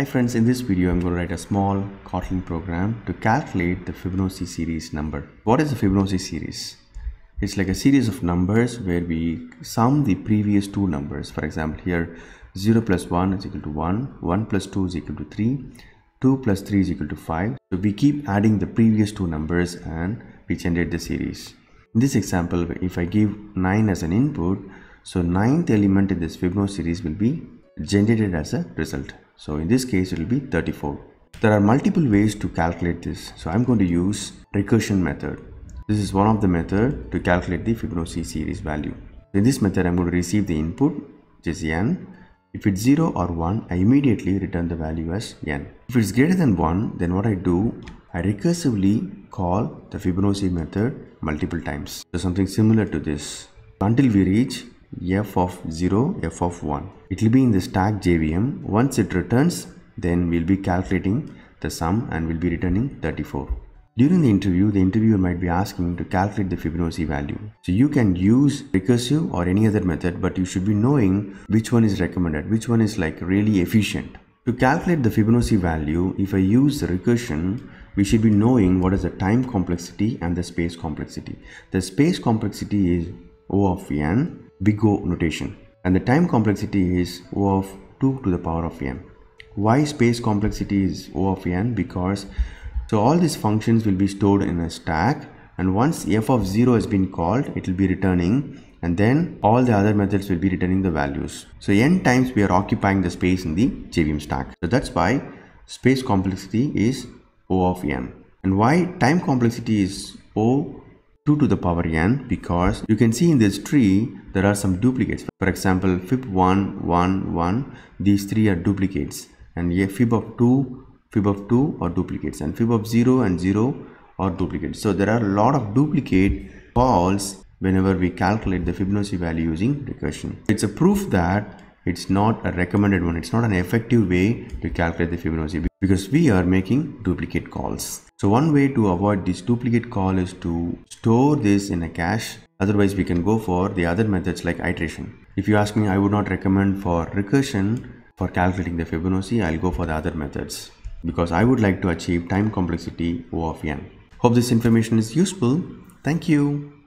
Hi friends, in this video I'm going to write a small Kotlin program to calculate the Fibonacci series number. What is the Fibonacci series? It's like a series of numbers where we sum the previous two numbers. For example, here 0 plus 1 is equal to 1, 1 plus 2 is equal to 3, 2 plus 3 is equal to 5. So we keep adding the previous two numbers and we generate the series. In this example, if I give 9 as an input, so 9th element in this Fibonacci series will be generated as a result. So in this case, it will be 34. There are multiple ways to calculate this. So I'm going to use recursion method. This is one of the method to calculate the Fibonacci series value. In this method, I'm going to receive the input, which is n. If it's 0 or 1, I immediately return the value as n. If it's greater than 1, then what I do, I recursively call the Fibonacci method multiple times. So something similar to this. Until we reach f of 0 f of 1 it will be in the stack jvm once it returns then we'll be calculating the sum and we'll be returning 34 during the interview the interviewer might be asking to calculate the fibonacci value so you can use recursive or any other method but you should be knowing which one is recommended which one is like really efficient to calculate the Fibonacci value, if I use recursion, we should be knowing what is the time complexity and the space complexity. The space complexity is O of n big O notation and the time complexity is O of 2 to the power of n. Why space complexity is O of n? Because so all these functions will be stored in a stack and once f of 0 has been called it will be returning and then all the other methods will be returning the values. So n times we are occupying the space in the JVM stack. So that's why space complexity is O of n. And why time complexity is O 2 to the power n because you can see in this tree there are some duplicates for example fib1 1 1 these three are duplicates and yeah, fib of 2 fib of 2 are duplicates and fib of 0 and 0 are duplicates so there are a lot of duplicate calls whenever we calculate the Fibonacci value using recursion it's a proof that it's not a recommended one it's not an effective way to calculate the Fibonacci because we are making duplicate calls. So one way to avoid this duplicate call is to store this in a cache. Otherwise, we can go for the other methods like iteration. If you ask me, I would not recommend for recursion for calculating the Fibonacci. I'll go for the other methods because I would like to achieve time complexity O of n. Hope this information is useful. Thank you.